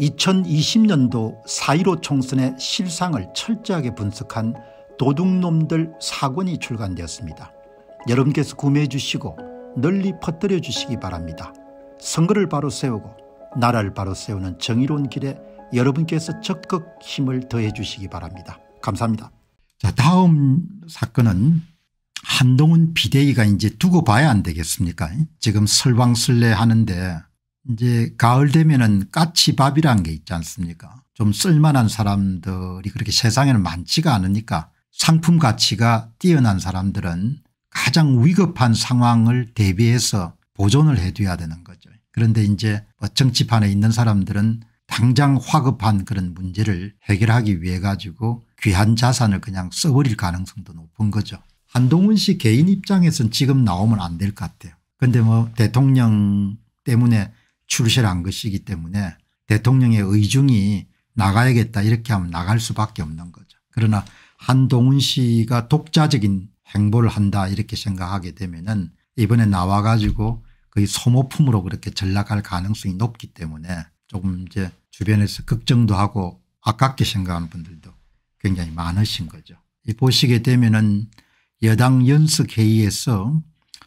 2020년도 4.15 총선의 실상을 철저하게 분석한 도둑놈들 사권이 출간되었습니다. 여러분께서 구매해 주시고 널리 퍼뜨려 주시기 바랍니다. 선거를 바로 세우고 나라를 바로 세우는 정의로운 길에 여러분께서 적극 힘을 더해 주시기 바랍니다. 감사합니다. 자 다음 사건은 한동훈 비대위가 이제 두고 봐야 안 되겠습니까 지금 설왕설래 하는데 이제 가을 되면은 까치밥이라는 게 있지 않습니까 좀 쓸만한 사람들이 그렇게 세상에는 많지가 않으니까 상품 가치가 뛰어난 사람들은 가장 위급한 상황을 대비해서 보존을 해둬야 되는 거죠. 그런데 이제 뭐 정치판에 있는 사람들은 당장 화급한 그런 문제를 해결하기 위해 가지고 귀한 자산을 그냥 써버릴 가능성도 높은 거죠. 한동훈 씨 개인 입장에서는 지금 나오면 안 될 것 같아요. 그런데 뭐 대통령 때문에 출세한 것이기 때문에 대통령의 의중이 나가야겠다 이렇게 하면 나갈 수밖에 없는 거죠. 그러나 한동훈 씨가 독자적인 행보를 한다 이렇게 생각하게 되면 은 이번에 나와 가지고 거의 소모품으로 그렇게 전락할 가능성이 높기 때문에 조금 이제 주변에서 걱정도 하고 아깝게 생각하는 분들도 굉장히 많으신 거죠. 보시게 되면은 여당 연석회의에서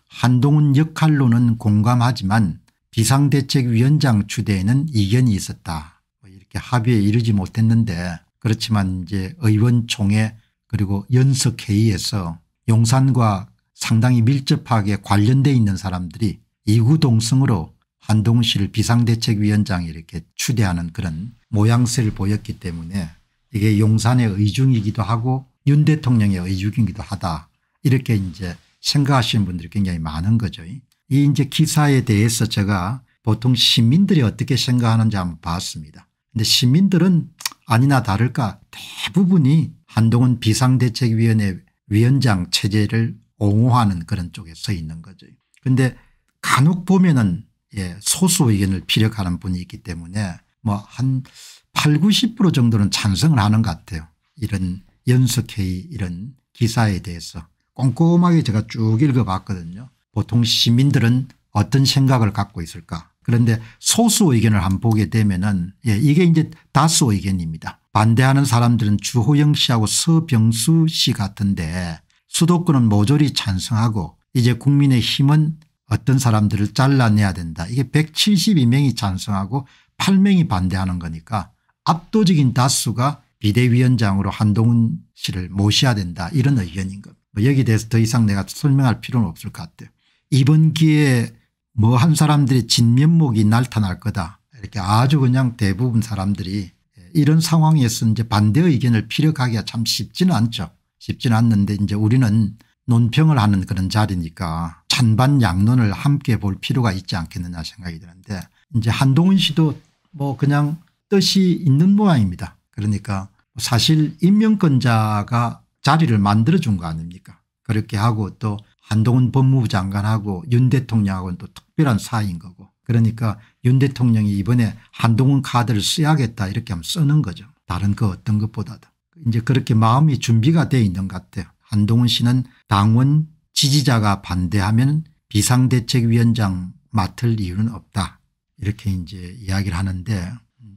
한동훈 역할로는 공감하지만 비상대책위원장 추대에는 이견이 있었다. 뭐 이렇게 합의에 이르지 못했는데 그렇지만 이제 의원총회 그리고 연석회의에서 용산과 상당히 밀접하게 관련돼 있는 사람들이 이구동성으로 한동훈 씨를 비상대책위원장 이렇게 추대하는 그런 모양새를 보였기 때문에 이게 용산의 의중이기도 하고 윤 대통령의 의중이기도 하다 이렇게 이제 생각하시는 분들이 굉장히 많은 거죠. 이 이제 기사에 대해서 제가 보통 시민들이 어떻게 생각하는지 한번 봤습니다. 근데 시민들은 아니나 다를까 대부분이 한동훈 비상대책위원회 위원장 체제를 옹호하는 그런 쪽에 서 있는 거죠. 그런데 간혹 보면은 예, 소수 의견을 피력하는 분이 있기 때문에 뭐 한 8, 90% 정도는 찬성을 하는 것 같아요. 이런 연석회의 이런 기사에 대해서 꼼꼼하게 제가 쭉 읽어봤거든요. 보통 시민들은 어떤 생각을 갖고 있을까 그런데 소수 의견을 한번 보게 되면 은 예, 이게 이제 다수 의견입니다. 반대하는 사람들은 주호영 씨하고 서병수 씨 같은데 수도권은 모조리 찬성하고 이제 국민의힘은 어떤 사람들을 잘라내야 된다. 이게 172명이 찬성하고 8명이 반대하는 거니까 압도적인 다수가 비대위원장으로 한동훈 씨를 모셔야 된다 이런 의견인 겁니 뭐 여기 대해서 더 이상 내가 설명할 필요는 없을 것 같아요. 이번 기회에 뭐 한 사람들의 진면목이 나타날 거다 이렇게 아주 그냥 대부분 사람들이 이런 상황에서 이제 반대 의견을 피력하기가 참 쉽지는 않죠. 쉽지는 않는데 이제 우리는 논평을 하는 그런 자리니까 찬반 양론을 함께 볼 필요가 있지 않겠느냐 생각이 드는데 이제 한동훈 씨도 뭐 그냥 뜻이 있는 모양입니다. 그러니까 사실 임명권자가 자리를 만들어준 거 아닙니까 그렇게 하고 또 한동훈 법무부 장관하고 윤 대통령하고는 또 특별한 사이인 거고 그러니까 윤 대통령이 이번에 한동훈 카드를 써야겠다 이렇게 하면 쓰는 거죠. 다른 그 어떤 것보다도. 이제 그렇게 마음이 준비가 돼 있는 것 같아요. 한동훈 씨는 당원 지지자가 반대하면 비상대책위원장 맡을 이유는 없다 이렇게 이제 이야기를 하는데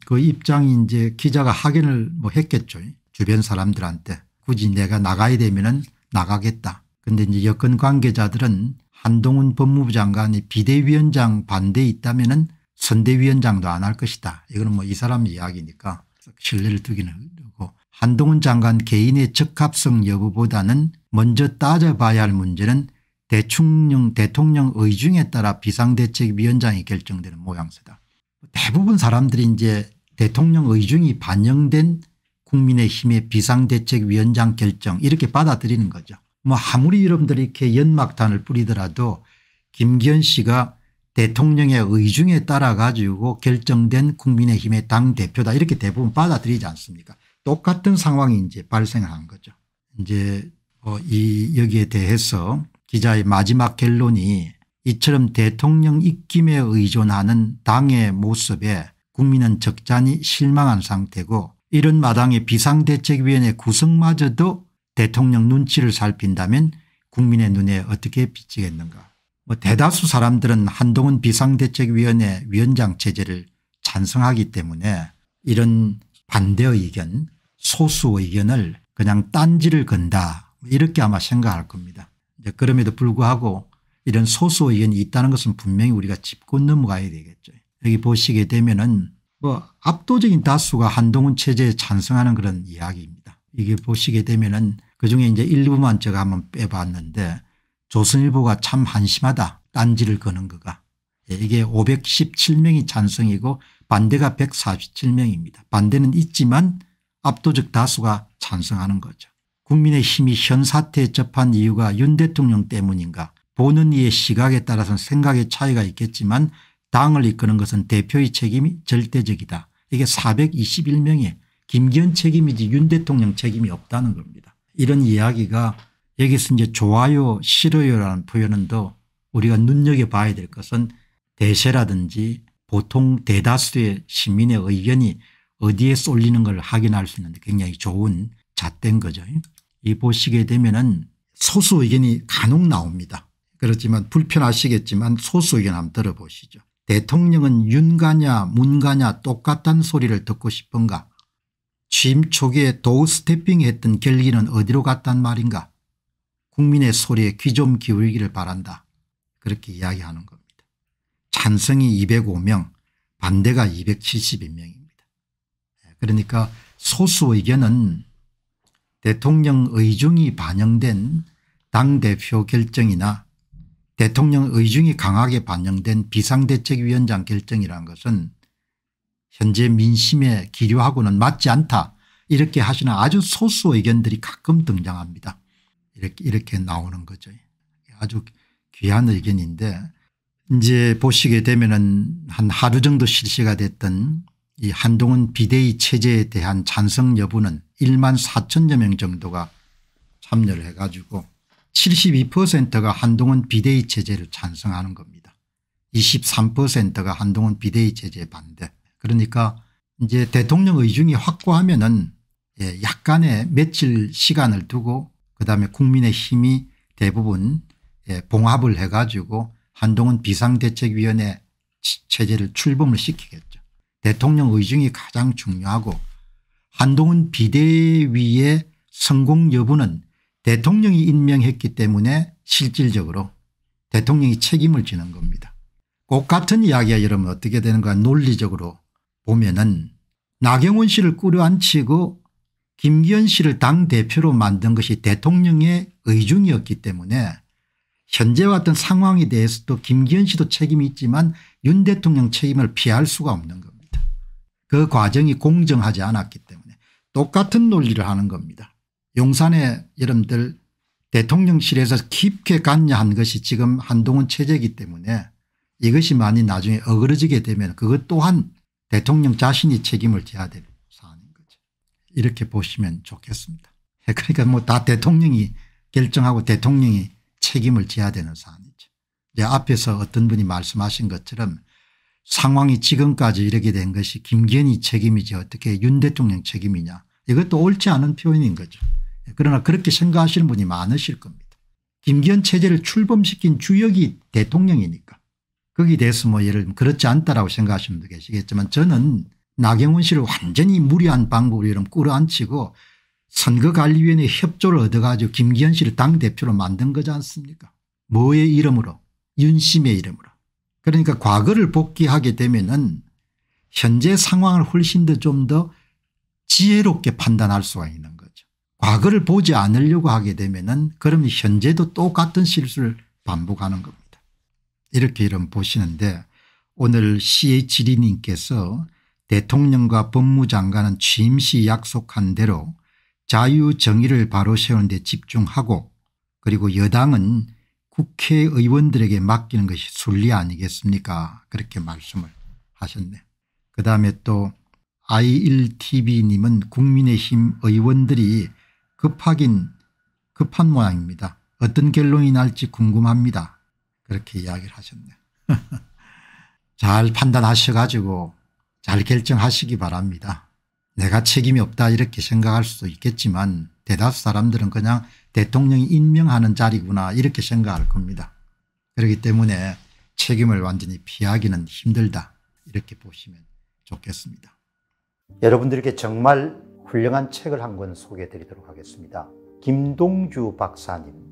그 입장이 이제 기자가 확인을 뭐 했겠죠. 주변 사람들한테 굳이 내가 나가야 되면은 나가겠다. 근데 이제 여권 관계자들은 한동훈 법무부 장관이 비대위원장 반대에 있다면은 선대위원장도 안 할 것이다. 이거는 뭐 이 사람 이야기니까 신뢰를 두기는 하고 한동훈 장관 개인의 적합성 여부보다는 먼저 따져봐야 할 문제는 대통령 대통령 의중에 따라 비상대책위원장이 결정되는 모양새다. 대부분 사람들이 이제 대통령 의중이 반영된 국민의힘의 비상대책위원장 결정 이렇게 받아들이는 거죠. 뭐 아무리 여러분들이 이렇게 연막탄을 뿌리더라도 김기현 씨가 대통령의 의중에 따라 가지고 결정된 국민의힘의 당대표다 이렇게 대부분 받아들이지 않습니까 똑같은 상황이 이제 발생한 거죠. 이제 어이 여기에 대해서 기자의 마지막 결론이 이처럼 대통령 입김에 의존하는 당의 모습에 국민은 적잖이 실망한 상태고 이런 마당에 비상대책위원회 구성마저도 대통령 눈치를 살핀다면 국민의 눈에 어떻게 비치겠는가 뭐 대다수 사람들은 한동훈 비상대책위원회 위원장 체제를 찬성하기 때문에 이런 반대 의견 소수 의견을 그냥 딴지를 건다 이렇게 아마 생각할 겁니다. 그럼에도 불구하고 이런 소수 의견이 있다는 것은 분명히 우리가 짚고 넘어가야 되겠죠. 여기 보시게 되면은 뭐 압도적인 다수가 한동훈 체제에 찬성하는 그런 이야기입니다. 이게 보시게 되면은 그중에 이제 일부만 제가 한번 빼봤는데 조선일보가 참 한심하다 딴지를 거는 거가 예, 이게 517명이 찬성이고 반대가 147명입니다. 반대는 있지만 압도적 다수가 찬성하는 거죠. 국민의힘이 현 사태에 접한 이유가 윤 대통령 때문인가 보는 이의 시각에 따라서는 생각의 차이가 있겠지만 당을 이끄는 것은 대표의 책임이 절대적이다. 이게 421명의 김기현 책임이지 윤 대통령 책임이 없다는 겁니다. 이런 이야기가 여기서 이제 좋아요 싫어요라는 표현은 더 우리가 눈여겨봐야 될 것은 대세라든지 보통 대다수의 시민의 의견이 어디에 쏠리는 걸 확인할 수 있는데 굉장히 좋은 잣된 거죠. 이 보시게 되면은 소수 의견이 간혹 나옵니다. 그렇지만 불편하시겠지만 소수 의견 한번 들어보시죠. 대통령은 윤가냐 문가냐 똑같단 소리를 듣고 싶은가 취임 초기에 도우 스태핑했던 결기는 어디로 갔단 말인가 국민의 소리에 귀 좀 기울이기를 바란다 그렇게 이야기하는 겁니다. 찬성이 205명 반대가 272명입니다. 예, 그러니까 소수 의견은 대통령 의중이 반영된 당대표 결정이나 대통령 의중이 강하게 반영된 비상대책위원장 결정이란 것은 현재 민심에 기류하고는 맞지 않다 이렇게 하시는 아주 소수 의견들이 가끔 등장합니다. 이렇게, 이렇게 나오는 거죠. 아주 귀한 의견인데 이제 보시게 되면은 한 하루 정도 실시가 됐던 이 한동훈 비대위 체제에 대한 찬성 여부는 1만 4천여 명 정도가 참여를 해 가지고 72%가 한동훈 비대위 체제를 찬성하는 겁니다. 23%가 한동훈 비대위 체제 반대 그러니까 이제 대통령 의중이 확고하면은 예, 약간의 며칠 시간을 두고 그다음에 국민의 힘이 대부분 예, 봉합을 해가지고 한동훈 비상대책위원회 체제를 출범을 시키겠죠. 대통령 의중이 가장 중요하고 한동훈 비대위의 성공 여부는 대통령이 임명했기 때문에 실질적으로 대통령이 책임을 지는 겁니다. 꼭 같은 이야기가 여러분 어떻게 되는가 논리적으로 보면은 나경원 씨를 꾸려앉히고 김기현 씨를 당대표로 만든 것이 대통령의 의중이었기 때문에 현재와 같은 상황에 대해서도 김기현 씨도 책임이 있지만 윤 대통령 책임을 피할 수가 없는 겁니다. 그 과정이 공정하지 않았기 때문에 똑같은 논리를 하는 겁니다. 용산에 여러분들 대통령실에서 깊게 관여한 것이 지금 한동훈 체제이기 때문에 이것이 많이 나중에 어그러지게 되면 그것 또한 대통령 자신이 책임을 져야 될 사안인 거죠. 이렇게 보시면 좋겠습니다. 예, 그러니까 뭐 다 대통령이 결정하고 대통령이 책임을 져야 되는 사안이죠. 이제 앞에서 어떤 분이 말씀하신 것처럼 상황이 지금까지 이렇게 된 것이 김기현이 책임이지 어떻게 윤 대통령 책임이냐 이것도 옳지 않은 표현인 거죠. 예, 그러나 그렇게 생각하시는 분이 많으실 겁니다. 김기현 체제를 출범시킨 주역이 대통령이니까 거기에 대해서 뭐 예를 들면 그렇지 않다라고 생각하시면되시겠지만 저는 나경원 씨를 완전히 무리한 방법으로 이런 끌어안치고 선거관리위원회 협조를 얻어가지고 김기현 씨를 당대표로 만든 거지 않습니까 뭐의 이름으로 윤심의 이름으로 그러니까 과거를 복귀하게 되면은 현재 상황을 훨씬 더 좀더 더 지혜롭게 판단할 수가 있는 거죠. 과거를 보지 않으려고 하게 되면은 그럼 현재도 똑같은 실수를 반복하는 겁니다. 이렇게 이름 보시는데 오늘 CH리님께서 대통령과 법무장관은 취임시 약속한 대로 자유정의를 바로 세우는 데 집중하고 그리고 여당은 국회의원들에게 맡기는 것이 순리 아니겠습니까 그렇게 말씀을 하셨네 그다음에 또 ILTV님은 국민의힘 의원들이 급하긴 급한 모양입니다. 어떤 결론이 날지 궁금합니다. 그렇게 이야기를 하셨네요. 잘 판단하셔가지고 잘 결정하시기 바랍니다. 내가 책임이 없다 이렇게 생각할 수도 있겠지만 대다수 사람들은 그냥 대통령이 임명하는 자리구나 이렇게 생각할 겁니다. 그렇기 때문에 책임을 완전히 피하기는 힘들다 이렇게 보시면 좋겠습니다. 여러분들께 정말 훌륭한 책을 한 권 소개해 드리도록 하겠습니다. 김동주 박사님